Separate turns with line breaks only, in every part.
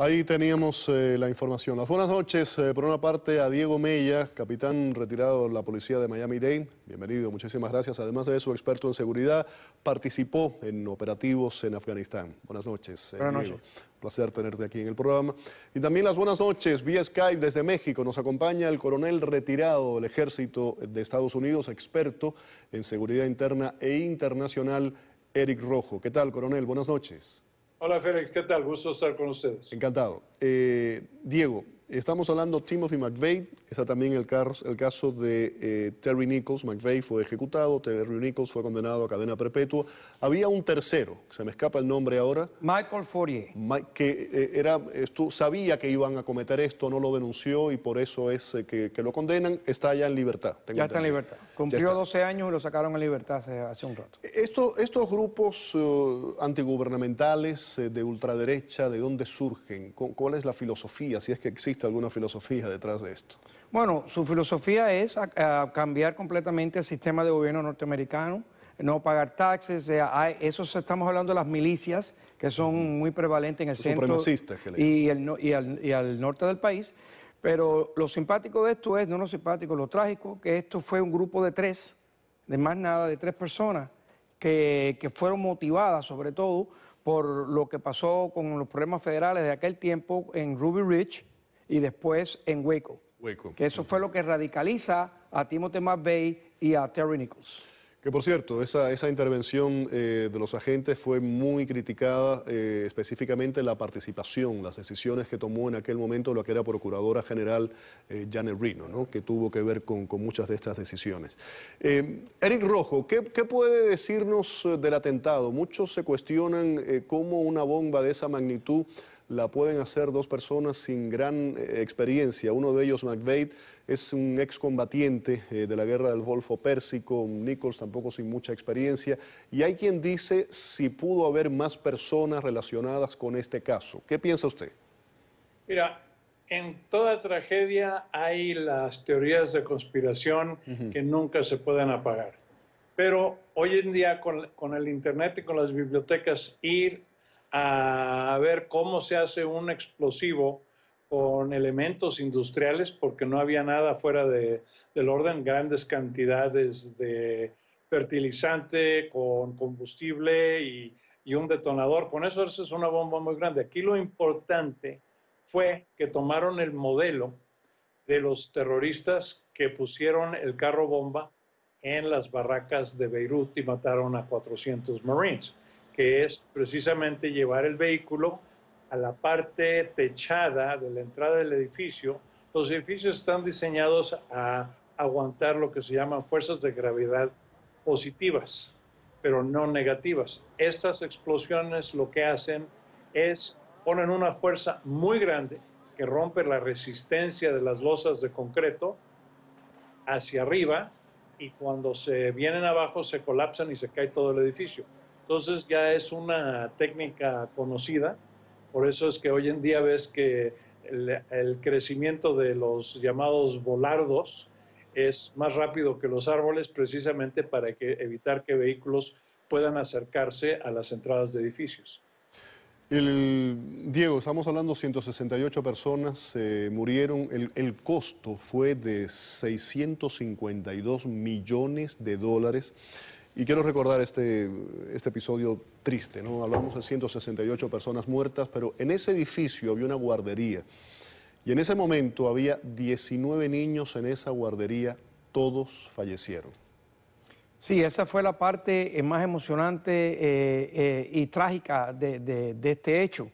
Ahí teníamos eh, la información. Las buenas noches, eh, por una parte, a Diego Mella, capitán retirado de la policía de Miami-Dade. Bienvenido, muchísimas gracias. Además de eso, experto en seguridad, participó en operativos en Afganistán. Buenas noches, eh, buenas Diego. Un placer tenerte aquí en el programa. Y también las buenas noches, vía Skype desde México. Nos acompaña el coronel retirado del Ejército de Estados Unidos, experto en seguridad interna e internacional, Eric Rojo. ¿Qué tal, coronel? Buenas noches.
Hola Félix, ¿qué tal? Gusto estar con ustedes. Encantado.
Eh, Diego, Estamos hablando de Timothy McVeigh, está también el, el caso de eh, Terry Nichols. McVeigh fue ejecutado, Terry Nichols fue condenado a cadena perpetua. Había un tercero, se me escapa el nombre ahora. Michael Fourier. que eh, era, esto, sabía que iban a cometer esto, no lo denunció y por eso es eh, que, lo condenan. Está ya en libertad. ya está en libertad. Cumplió
12 años y lo sacaron en libertad hace, un rato.
Esto, estos grupos antigubernamentales de ultraderecha, ¿de dónde surgen? ¿Cuál es la filosofía, si es que existe? alguna filosofía detrás de esto?
Bueno, su filosofía es cambiar completamente el sistema de gobierno norteamericano, no pagar taxes, eso estamos hablando de las milicias que son muy prevalentes en el centro y, al, norte del país. Pero lo simpático de esto es, no lo simpático, lo trágico, que esto fue un grupo de tres, de más nada, de tres personas, que, que fueron motivadas sobre todo por lo que pasó con los problemas federales de aquel tiempo en Ruby Ridge, y después en Waco. Que eso fue lo que radicaliza a Timothy McVeigh y a Terry Nichols. Que por cierto, esa, esa
intervención eh, de los agentes fue muy criticada, eh, específicamente la participación, las decisiones que tomó en aquel momento lo que era Procuradora General eh, Janet Reno, que tuvo que ver con, muchas de estas decisiones. Eric Rojo, ¿qué, ¿qué, puede decirnos del atentado? Muchos se cuestionan cómo una bomba de esa magnitud la pueden hacer dos personas sin gran eh, experiencia. Uno de ellos, McVeigh, es un excombatiente eh, de la guerra del Golfo Pérsico, Nichols tampoco sin mucha experiencia. Y hay quien dice si pudo haber más personas relacionadas con este caso. ¿Qué piensa usted?
Mira, en toda tragedia hay las teorías de conspiración que nunca se pueden apagar. Pero hoy en día con el Internet y con las bibliotecas ir a ver cómo se hace un explosivo con elementos industriales, porque no había nada fuera de, del orden, grandes cantidades de fertilizante con combustible y, y un detonador. Con eso, eso es una bomba muy grande. Aquí lo importante fue que tomaron el modelo de los terroristas que pusieron el carro bomba en las barracas de Beirut y mataron a 400 Marines que es precisamente llevar el vehículo a la parte techada de la entrada del edificio. Los edificios están diseñados a aguantar lo que se llaman fuerzas de gravedad positivas, pero no negativas. Estas explosiones lo que hacen es ponen una fuerza muy grande que rompe la resistencia de las losas de concreto hacia arriba y cuando se vienen abajo se colapsan y se cae todo el edificio. Entonces ya es una técnica conocida, por eso es que hoy en día ves que el, crecimiento de los llamados volardos es más rápido que los árboles precisamente para que, evitar que vehículos puedan acercarse a las entradas de edificios.
El, Diego, estamos hablando de 168 personas eh, murieron. el, costo fue de 652 millones de dólares. Y quiero recordar este, este episodio triste, ¿no? Hablamos de 168 personas muertas, pero en ese edificio había una guardería. Y en ese momento había 19 niños en esa guardería, todos fallecieron.
Sí, esa fue la parte eh, más emocionante eh, eh, y trágica de, este hecho.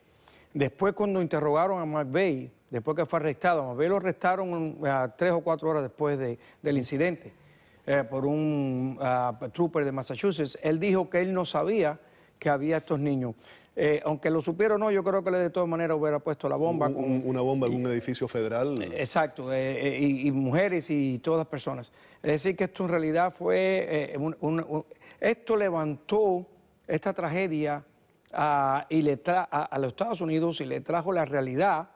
Después cuando interrogaron a McVeigh, después que fue arrestado, a McVeigh lo arrestaron a tres o cuatro horas después del incidente. Eh, por un ah, trooper de Massachusetts, él dijo que él no sabía que había estos niños. Eh, aunque lo supieron o no, yo creo que de todas maneras hubiera puesto la bomba. una bomba en un edificio federal. exacto, eh, y, mujeres y todas personas. Es decir, que esto en realidad fue... esto levantó esta tragedia ah, y le a los Estados Unidos y le trajo la realidad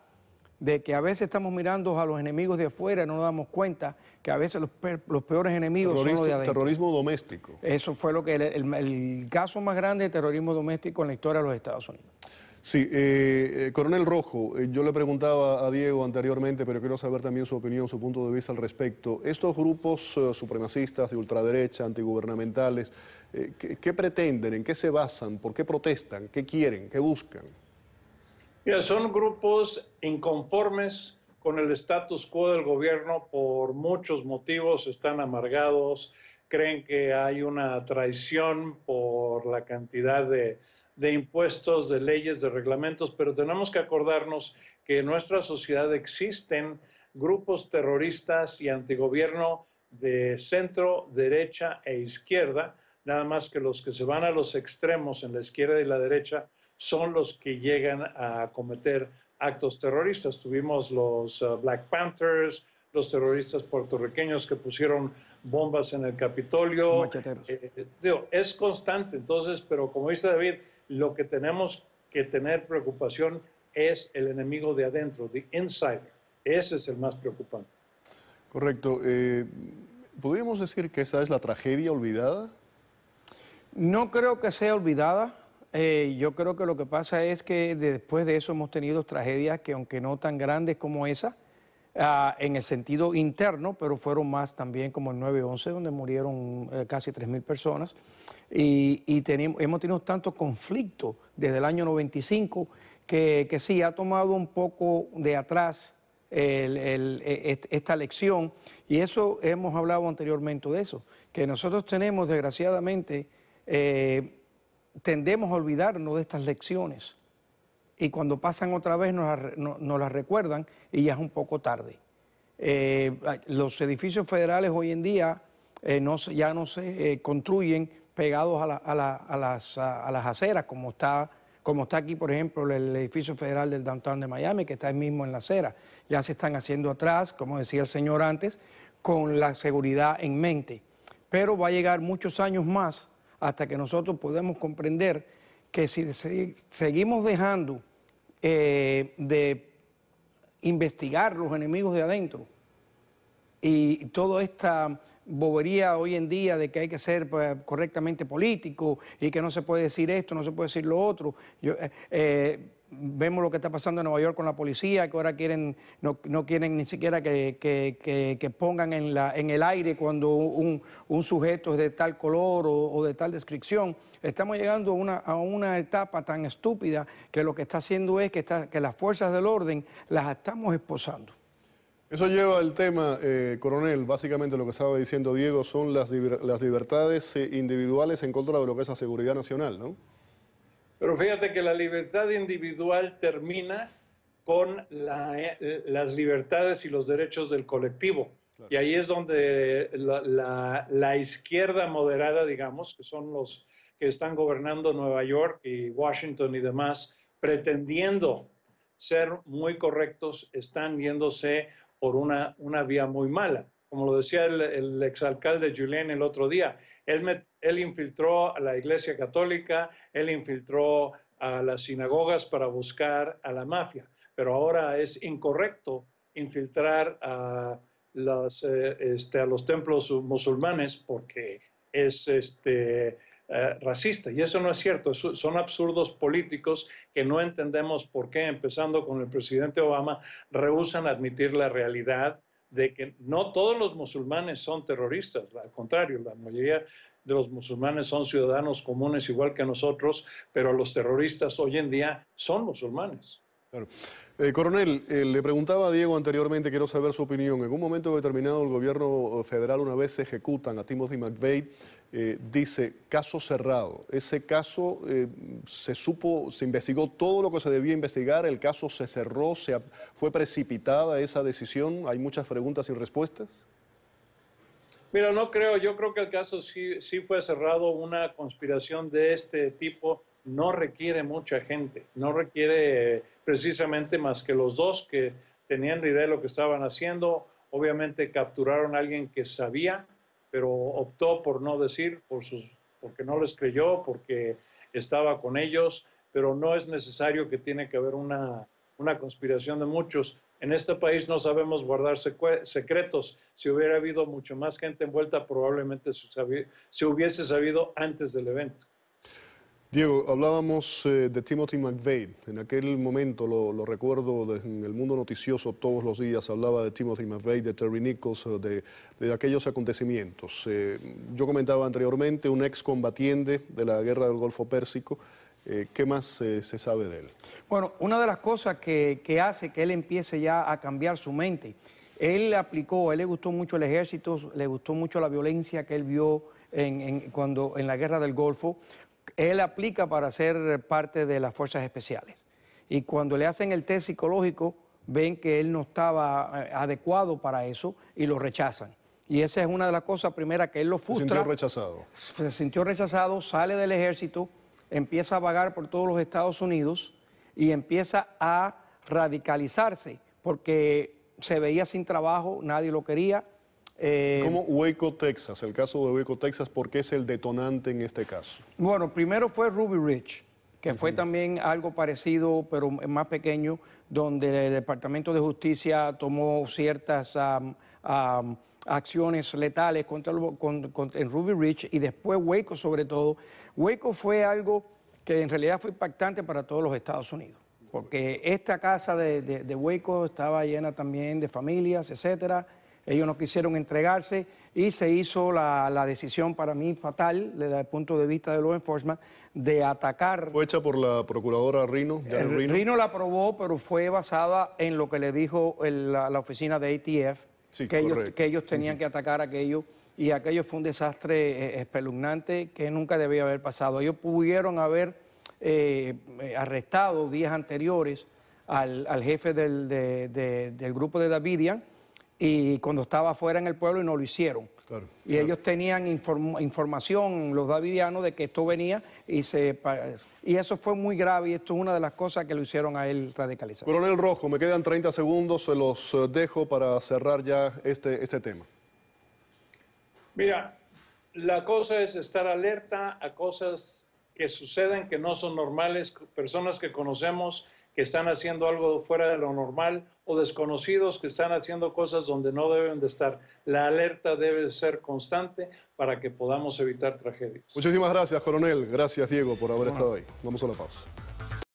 de que a veces estamos mirando a los enemigos de afuera y no nos damos cuenta que a veces los, peores enemigos son los de adentro. Terrorismo doméstico. Eso fue lo que el, caso más grande de terrorismo doméstico en la historia de los Estados Unidos.
Sí, eh, eh, coronel Rojo, eh, yo le preguntaba a Diego anteriormente, pero quiero saber también su opinión, su punto de vista al respecto. Estos grupos supremacistas de ultraderecha, antigubernamentales, ¿qué pretenden? ¿En qué se basan? ¿Por qué protestan? ¿Qué quieren? ¿Qué buscan?
son grupos inconformes con el status quo del gobierno por muchos motivos, están amargados, creen que hay una traición por la cantidad de impuestos, de leyes, de reglamentos, pero tenemos que acordarnos que en nuestra sociedad existen grupos terroristas y antigobierno de centro, derecha e izquierda, nada más que los que se van a los extremos en la izquierda y la derecha son los que llegan a cometer actos terroristas. Tuvimos los eh, Black Panthers, los terroristas puertorriqueños que pusieron bombas en el Capitolio. Eh, es constante, entonces, pero como dice David, lo que tenemos que tener preocupación es el enemigo de adentro, the insider. Ese es el más preocupante.
Correcto.
Eh, ¿Podríamos decir que esa es la tragedia olvidada? No creo que sea olvidada. Eh, yo creo que lo que pasa es que después de eso hemos tenido tragedias que, aunque no tan grandes como esa, ah, en el sentido interno, pero fueron más también como el 9-11, donde murieron eh, casi 3.000 personas. Y, hemos tenido tanto conflicto desde el año 95 que, que sí, ha tomado un poco de atrás e, e, esta lección. Y eso hemos hablado anteriormente de eso, que nosotros tenemos, desgraciadamente, eh, tendemos a olvidarnos de estas lecciones y cuando pasan otra vez nos, las recuerdan y ya es un poco tarde. Eh, los edificios federales hoy en día eh, no, ya no se eh, construyen pegados a, la, a, la, a, las, a, las, aceras, como está, como está aquí, por ejemplo, el edificio federal del downtown de Miami, que está ahí mismo en la acera. Ya se están haciendo atrás, como decía el señor antes, con la seguridad en mente. Pero va a llegar muchos años más hasta que nosotros podemos comprender que si seguimos dejando eh, de investigar los enemigos de adentro y toda esta bobería hoy en día de que hay que ser pues, correctamente político y que no se puede decir esto, no se puede decir lo otro. Eh, eh, vemos lo que está pasando en Nueva York con la policía, que ahora quieren, no, quieren ni siquiera que, pongan en, el aire cuando un, sujeto es de tal color o, de tal descripción. Estamos llegando a una, etapa tan estúpida que lo que está haciendo es que, las fuerzas del orden las estamos esposando.
Eso lleva al tema, eh, coronel, básicamente lo que estaba diciendo Diego son las, las libertades eh, individuales en contra de lo que es la seguridad nacional, ¿no?
Pero fíjate que la libertad individual termina con las libertades y los derechos del colectivo. Y ahí es donde la, izquierda moderada, digamos, que son los que están gobernando Nueva York y Washington y demás, pretendiendo ser muy correctos, están yéndose por una, una vía muy mala. Como lo decía el, el exalcalde Julien el otro día, él me él infiltró a la Iglesia Católica, él infiltró a las sinagogas para buscar a la mafia, pero ahora es incorrecto infiltrar a, eh, este, los templos musulmanes porque es este, eh, racista. Y eso no es cierto, son absurdos políticos que no entendemos por qué, empezando con el presidente Obama, rehúsan admitir la realidad de que no todos los musulmanes son terroristas, al contrario, la mayoría de los musulmanes son ciudadanos comunes igual que nosotros, pero los terroristas hoy en día son musulmanes.
Eh, coronel, eh, le preguntaba a Diego anteriormente, quiero saber su opinión. En un momento determinado, el gobierno federal, una vez se ejecutan a Timothy McVeigh, eh, dice caso cerrado. Ese caso se supo, se investigó todo lo que se debía investigar, el caso se cerró, se, fue precipitada esa decisión. Hay muchas preguntas y respuestas.
Mira, no creo, yo creo que el caso sí, sí fue cerrado, una conspiración de este tipo no requiere mucha gente, no requiere precisamente más que los dos que tenían idea de lo que estaban haciendo, obviamente capturaron a alguien que sabía, pero optó por no decir, por porque no les creyó, porque estaba con ellos, pero no es necesario que tiene que haber una conspiración de muchos. En este país no sabemos guardar secretos. Si hubiera habido mucho más gente envuelta, probablemente se hubiese sabido antes del evento.
Diego, hablábamos eh, de Timothy McVeigh. En aquel momento, lo, recuerdo en el mundo noticioso todos los días, hablaba de Timothy McVeigh, de Terry Nichols, eh, de, aquellos acontecimientos. Eh, yo comentaba anteriormente un excombatiente de la guerra del Golfo Pérsico eh, ¿Qué más se sabe de él?
Bueno, una de las cosas que, hace que él empiece ya a cambiar su mente, él aplicó, él le gustó mucho el ejército, le gustó mucho la violencia que él vio en, cuando, en la guerra del Golfo, él aplica para ser parte de las fuerzas especiales. Y cuando le hacen el test psicológico, ven que él no estaba eh, adecuado para eso y lo rechazan. Y esa es una de las cosas primera que él lo frustra. Se sintió rechazado. Se sintió rechazado, sale del ejército, empieza a vagar por todos los Estados Unidos y empieza a radicalizarse, porque se veía sin trabajo, nadie lo quería. Eh, ¿Cómo
Hueco, Texas? El caso de Hueco, Texas, ¿por qué es el detonante en este caso?
Bueno, primero fue Ruby Ridge, que fue también algo parecido, pero más pequeño, donde el Departamento de Justicia tomó ciertas acciones letales contra, en Ruby Ridge y después Waco sobre todo. Waco fue algo que en realidad fue impactante para todos los Estados Unidos, porque esta casa de, de, Waco estaba llena también de familias, etcétera. Ellos no quisieron entregarse y se hizo la, la, decisión para mí fatal desde el punto de vista de law enforcement de atacar. Fue hecha por la procuradora eh, Rino. Rino. la aprobó, pero fue basada en lo que le dijo la, oficina de ATF que, ellos, que, ellos, tenían que atacar aquello y aquello fue un desastre eh, espeluznante que nunca debía haber pasado. Ellos pudieron haber eh, eh, arrestado días anteriores al, jefe del, grupo de Davidia y cuando estaba afuera en el pueblo y no lo hicieron y ellos tenían información, los davidianos, de que esto venía y se y eso fue muy grave y esto es una de las cosas que lo hicieron a él radicalizar.
Coronel Rojo, me quedan 30 segundos, se los eh, dejo para cerrar ya este, este tema.
Mira, la cosa es estar alerta a cosas que suceden que no son normales, personas que conocemos que están haciendo algo fuera de lo normal o desconocidos que están haciendo cosas donde no deben de estar. La alerta debe ser constante para que podamos evitar tragedias.
Muchísimas gracias, coronel. Gracias, Diego, por haber estado ahí. Vamos a la pausa.